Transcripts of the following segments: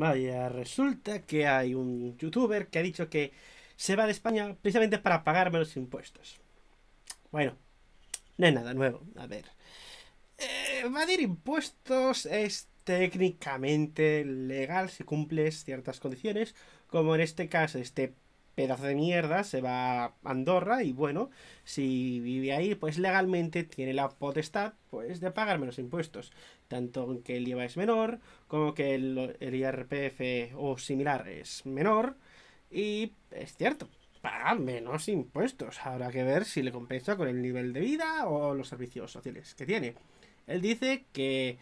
Vaya, resulta que hay un youtuber que ha dicho que se va de España precisamente para pagarme los impuestos. Bueno, no es nada nuevo. A ver. Eh, evadir impuestos es técnicamente legal si cumples ciertas condiciones, como en este caso este pedazo de mierda, se va a Andorra y bueno, si vive ahí, pues legalmente tiene la potestad pues de pagar menos impuestos, tanto que el IVA es menor, como que el, IRPF o similar es menor y es cierto, pagar menos impuestos, habrá que ver si le compensa con el nivel de vida o los servicios sociales que tiene. Él dice que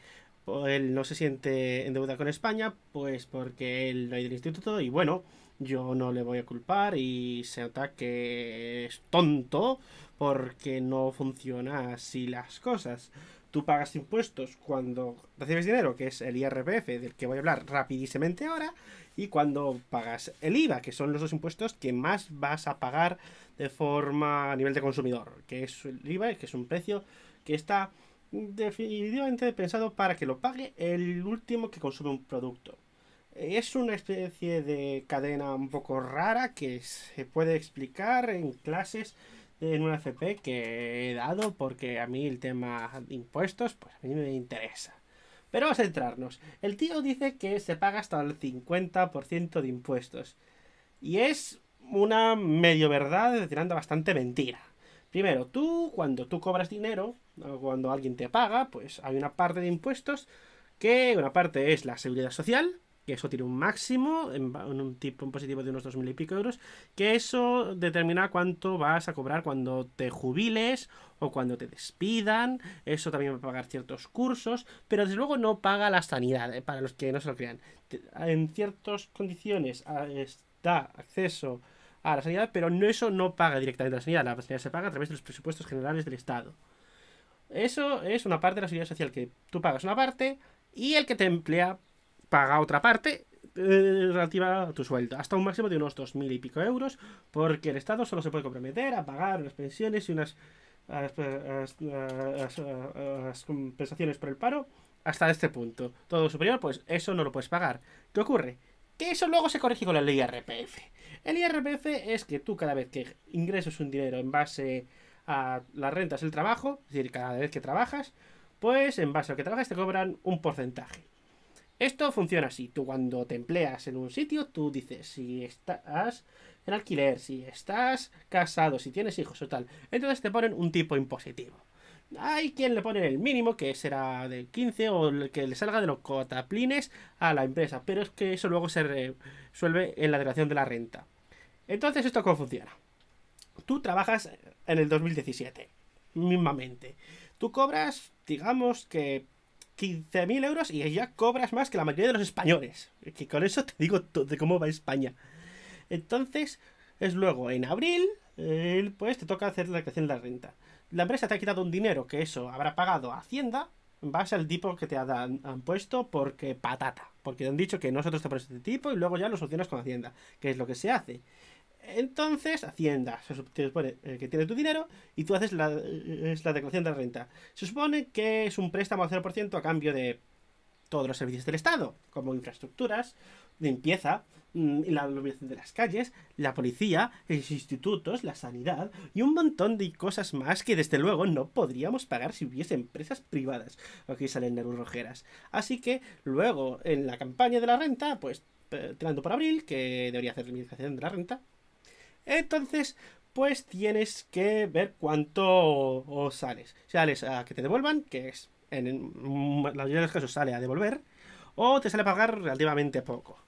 él no se siente en deuda con España, pues porque él no hay del instituto y bueno, yo no le voy a culpar y se nota que es tonto porque no funciona así las cosas. Tú pagas impuestos cuando recibes dinero, que es el IRPF, del que voy a hablar rapidísimamente ahora, y cuando pagas el IVA, que son los dos impuestos que más vas a pagar de forma a nivel de consumidor, que es el IVA, que es un precio que está definitivamente pensado para que lo pague el último que consume un producto. Eh, es una especie de cadena un poco rara que se puede explicar en clases en una FP que he dado porque a mí el tema de impuestos pues a mí me interesa. Pero vamos a centrarnos. El tío dice que se paga hasta el 50% de impuestos. Y es una medio verdad tirando bastante mentira. Primero, tú cuando tú cobras dinero, cuando alguien te paga, pues hay una parte de impuestos que una parte es la seguridad social, que eso tiene un máximo, en un tipo impositivo de unos dos mil y pico euros, que eso determina cuánto vas a cobrar cuando te jubiles o cuando te despidan, eso también va a pagar ciertos cursos, pero desde luego no paga la sanidad, eh, para los que no se lo crean. En ciertas condiciones da ah, acceso a la sanidad, pero eso no paga directamente la sanidad, la sanidad se paga a través de los presupuestos generales del Estado. Eso es una parte de la seguridad social que tú pagas una parte y el que te emplea paga otra parte eh, relativa a tu sueldo, hasta un máximo de unos 2.000 y pico euros, porque el Estado solo se puede comprometer a pagar unas pensiones y unas compensaciones por el paro hasta este punto. Todo superior, pues eso no lo puedes pagar. ¿Qué ocurre? Que eso luego se corrige con la ley RPF El IRPF es que tú cada vez que ingresas un dinero en base a renta es el trabajo, es decir, cada vez que trabajas, pues en base a lo que trabajas te cobran un porcentaje. Esto funciona así. Tú cuando te empleas en un sitio, tú dices si estás en alquiler, si estás casado, si tienes hijos o tal. Entonces te ponen un tipo impositivo. Hay quien le pone el mínimo, que será de 15 o el que le salga de los cotaplines a la empresa. Pero es que eso luego se resuelve en la declaración de la renta. Entonces, ¿esto cómo funciona? tú trabajas en el 2017, mismamente. Tú cobras, digamos que 15.000 euros y ya cobras más que la mayoría de los españoles. Que con eso te digo de cómo va España. Entonces, es luego en abril, pues te toca hacer la creación de la renta. La empresa te ha quitado un dinero que eso habrá pagado a Hacienda en base al tipo que te han, puesto porque patata. Porque han dicho que nosotros te ponemos este tipo y luego ya lo solucionas con Hacienda, que es lo que se hace. Entonces, Hacienda se supone eh, que tiene tu dinero y tú haces la, eh, declaración de la renta. Se supone que es un préstamo al 0% a cambio de todos los servicios del Estado, como infraestructuras, limpieza, mm, la iluminación de las calles, la policía, los institutos, la sanidad y un montón de cosas más que desde luego no podríamos pagar si hubiese empresas privadas. Aquí salen los Rojeras. Así que luego en la campaña de la renta, pues eh, tirando por abril, que debería hacer la administración de la renta, entonces, pues tienes que ver cuánto os sales. Sales a que te devuelvan, que es en mm, la mayoría de los casos sale a devolver, o te sale a pagar relativamente poco.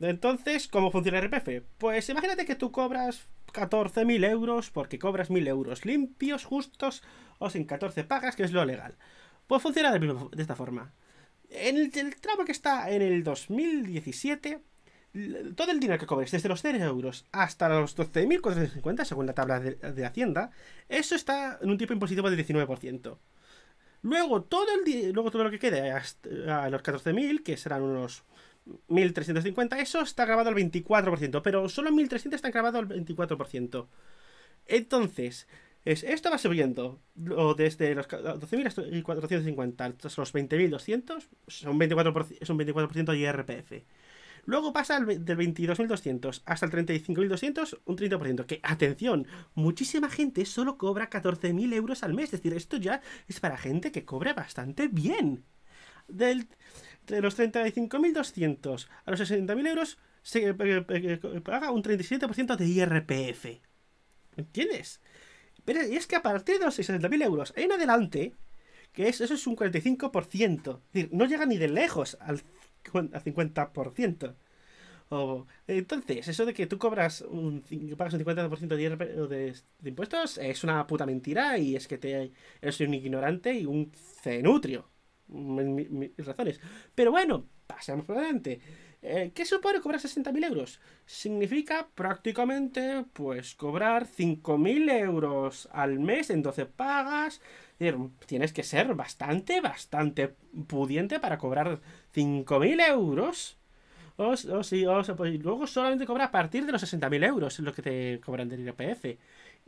Entonces, ¿cómo funciona el RPF? Pues imagínate que tú cobras 14.000 euros porque cobras 1.000 euros limpios, justos o sin 14 pagas, que es lo legal. Pues funciona de, esta forma. En el, el tramo que está en el 2017, todo el dinero que cobres desde los 0 euros hasta los 12.450, según la tabla de, Hacienda, eso está en un tipo impositivo del 19%. Luego todo, el, luego lo que quede a los 14.000, que serán unos 1.350, eso está grabado al 24%, pero solo 1.300 están grabados al 24%. Entonces, esto va subiendo desde los 12.450 hasta los 20.200, son 24%, son 24 IRPF. Luego pasa del 22.200 hasta el 35.200, un 30%. Que, atención, muchísima gente solo cobra 14.000 euros al mes. Es decir, esto ya es para gente que cobra bastante bien. de los 35.200 a los 60.000 euros se eh, eh, eh, paga un 37% de IRPF. ¿Entiendes? Pero es que a partir de los 60.000 euros en adelante, que es, eso es un 45%. Es decir, no llega ni de lejos al a 50%. entonces, eso de que tú cobras un, pagas un 50% de, impuestos es una puta mentira y es que te, eres un ignorante y un cenutrio. Mis, razones. Pero bueno, pasemos adelante. Eh, ¿Qué supone cobrar 60.000 euros? Significa prácticamente pues cobrar 5.000 euros al mes en 12 pagas, tienes que ser bastante, bastante pudiente para cobrar 5.000 euros. O, o pues, luego solamente cobra a partir de los 60.000 euros es lo que te cobran del IPF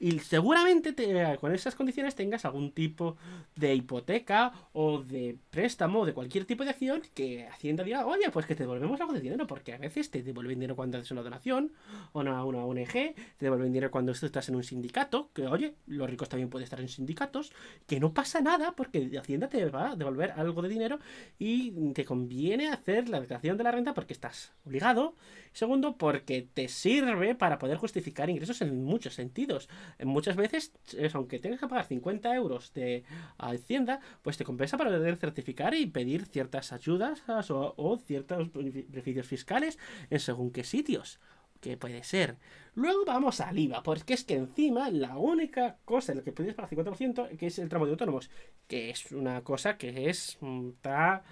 y seguramente con esas condiciones tengas algún tipo de hipoteca o de préstamo o de cualquier tipo de acción que Hacienda diga, oye, pues que te devolvemos algo de dinero, porque a veces te devuelven dinero cuando haces una donación o una, una ONG, te devuelven dinero cuando estás en un sindicato, que oye, los ricos también pueden estar en sindicatos, que no pasa nada porque Hacienda te va a devolver algo de dinero y te conviene hacer la declaración de la renta porque estás obligado. Segundo, porque te sirve para poder justificar ingresos en muchos sentidos muchas veces, aunque tengas que pagar 50 euros de Hacienda, pues te compensa para poder certificar y pedir ciertas ayudas o, ciertos beneficios fiscales en según qué sitios que puede ser. Luego vamos al IVA, porque es que encima la única cosa en la que puedes pagar 50%, que es el tramo de autónomos, que es una cosa que es, mm, está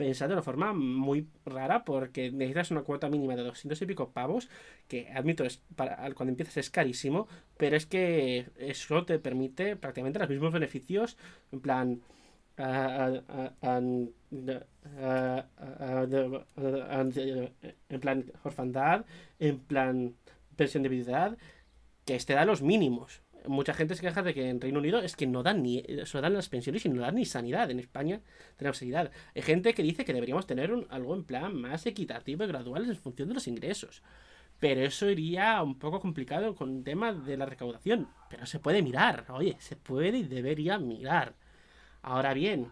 pensar de una forma muy rara porque necesitas una cuota mínima de 200 y pico pavos, que admito, es para, cuando empiezas es carísimo, pero es que eso te permite prácticamente los mismos beneficios, en plan... en plan orfandad, en plan pensión de viudedad, que este da los mínimos mucha gente se queja de que en Reino Unido es que no dan ni solo dan las pensiones y no dan ni sanidad. En España tenemos sanidad. Hay gente que dice que deberíamos tener algo en plan más equitativo y gradual en función de los ingresos. Pero eso iría un poco complicado con el tema de la recaudación. Pero se puede mirar, oye, se puede y debería mirar. Ahora bien,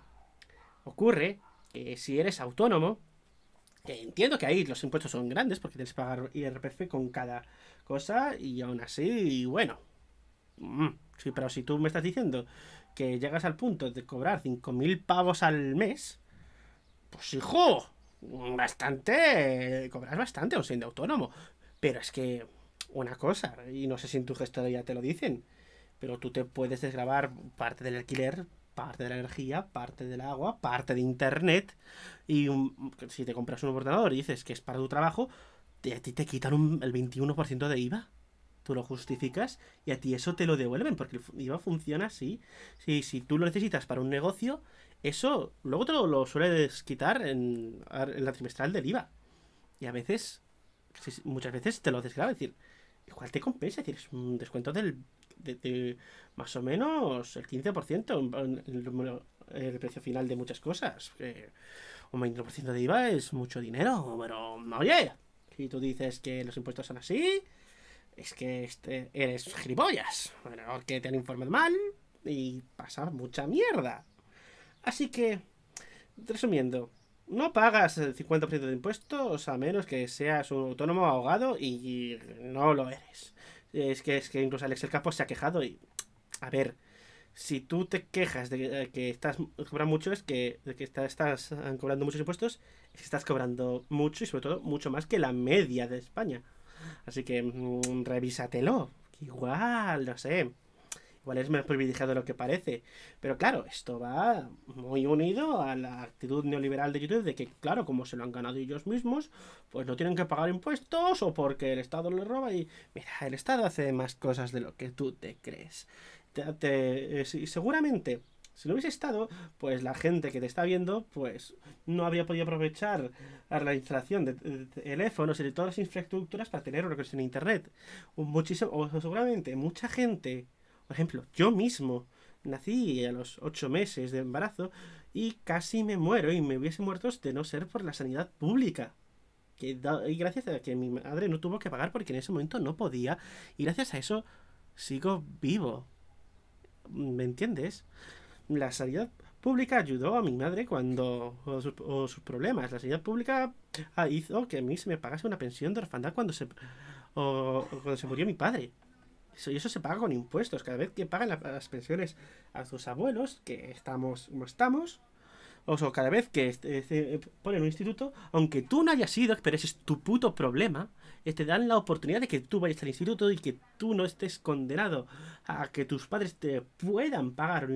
ocurre que si eres autónomo, que entiendo que ahí los impuestos son grandes porque tienes que pagar IRPF con cada cosa y aún así, bueno, Mm, sí, pero si tú me estás diciendo que llegas al punto de cobrar 5.000 pavos al mes, pues hijo, bastante, cobras bastante, o siendo autónomo. Pero es que una cosa, y no sé si en tu gestor ya te lo dicen, pero tú te puedes desgrabar parte del alquiler, parte de la energía, parte del agua, parte de internet, y si te compras un ordenador y dices que es para tu trabajo, a ti te quitan el 21% de IVA tú lo justificas y a ti eso te lo devuelven, porque el IVA funciona así. Si, si tú lo necesitas para un negocio, eso luego te lo, sueles quitar en, la trimestral del IVA. Y a veces, muchas veces te lo desgraba, es decir, igual te compensa, es decir, es un descuento del de, más o menos el 15% el, el, precio final de muchas cosas. Eh, un 20% de IVA es mucho dinero, pero oye, si tú dices que los impuestos son así, es que este eres Bueno, que te han informado mal y pasa mucha mierda. Así que, resumiendo, no pagas el 50% de impuestos a menos que seas un autónomo ahogado y no lo eres. Es que, es que incluso Alex el Capo se ha quejado y... A ver, si tú te quejas de eh, que estás cobrando mucho, es que, estás, estás eh, cobrando muchos impuestos, es que estás cobrando mucho y sobre todo mucho más que la media de España. Así que mm, revísatelo. Igual, no sé. Igual es más privilegiado de lo que parece. Pero claro, esto va muy unido a la actitud neoliberal de YouTube de que, claro, como se lo han ganado ellos mismos, pues no tienen que pagar impuestos o porque el Estado les roba y... Mira, el Estado hace más cosas de lo que tú te crees. Te, eh, seguramente si no hubiese estado, pues la gente que te está viendo, pues no habría podido aprovechar la instalación de, teléfonos y de todas las infraestructuras para tener una conexión a internet. muchísimo, o seguramente mucha gente, por ejemplo, yo mismo, nací a los 8 meses de embarazo y casi me muero y me hubiese muerto de no ser por la sanidad pública. Que y gracias a que mi madre no tuvo que pagar porque en ese momento no podía. Y gracias a eso sigo vivo. ¿Me entiendes? La sanidad pública ayudó a mi madre cuando o sus, problemas. La sanidad pública ah, hizo que a mí se me pagase una pensión de orfandad cuando se, o, cuando se murió mi padre. Eso, y eso se paga con impuestos. Cada vez que pagan las pensiones a sus abuelos, que estamos como estamos, o sea, cada vez que te este, este, eh, ponen un instituto, aunque tú no hayas ido, pero ese es tu puto problema, eh, te dan la oportunidad de que tú vayas al instituto y que tú no estés condenado a que tus padres te puedan pagar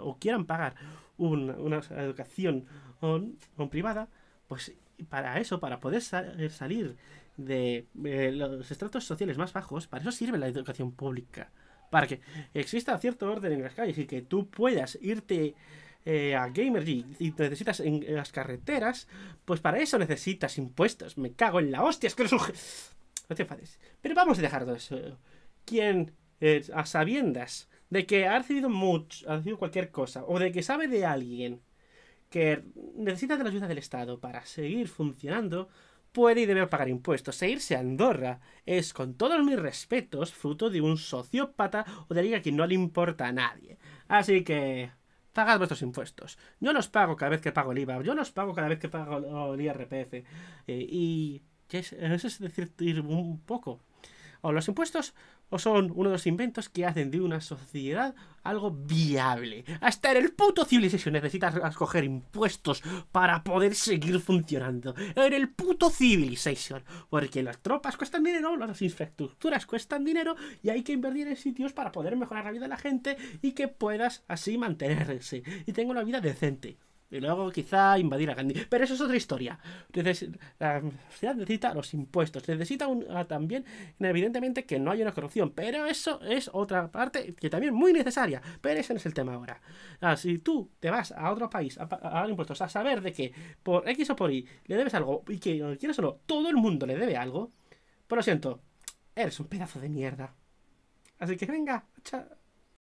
o quieran pagar una, educación on, privada, pues para eso, para poder eh, salir de los estratos sociales más bajos, para eso sirve la educación pública. Para que exista cierto orden en las calles y que tú puedas irte eh, a Gamer y, necesitas en, las carreteras, pues para eso necesitas impuestos. Me cago en la hostia, es que no, no te enfades. Pero vamos a dejar todo eso. Quien, a sabiendas de que ha recibido mucho, ha recibido cualquier cosa, o de que sabe de alguien que necesita de la ayuda del Estado para seguir funcionando, puede y debe pagar impuestos e irse a Andorra. Es, con todos mis respetos, fruto de un sociópata o de alguien a quien no le importa a nadie. Así que... Pagad vuestros impuestos. Yo los pago cada vez que pago el IVA. Yo los pago cada vez que pago el IRPF. Eh, y eso es decir un poco. O los impuestos o son uno de los inventos que hacen de una sociedad algo viable. Hasta en el puto Civilization necesitas coger impuestos para poder seguir funcionando. En el puto Civilization. Porque las tropas cuestan dinero, las infraestructuras cuestan dinero y hay que invertir en sitios para poder mejorar la vida de la gente y que puedas así mantenerse y tenga una vida decente. Y luego quizá invadir a Gandhi. Pero eso es otra historia. Entonces, la sociedad necesita los impuestos. Necesita un, ah, también, evidentemente, que no haya una corrupción. Pero eso es otra parte que también es muy necesaria. Pero ese no es el tema ahora. Ah, si tú te vas a otro país a pagar impuestos, a saber de que por X o por Y le debes algo y que quieres solo todo el mundo le debe algo, por pues lo siento, eres un pedazo de mierda. Así que venga, chao.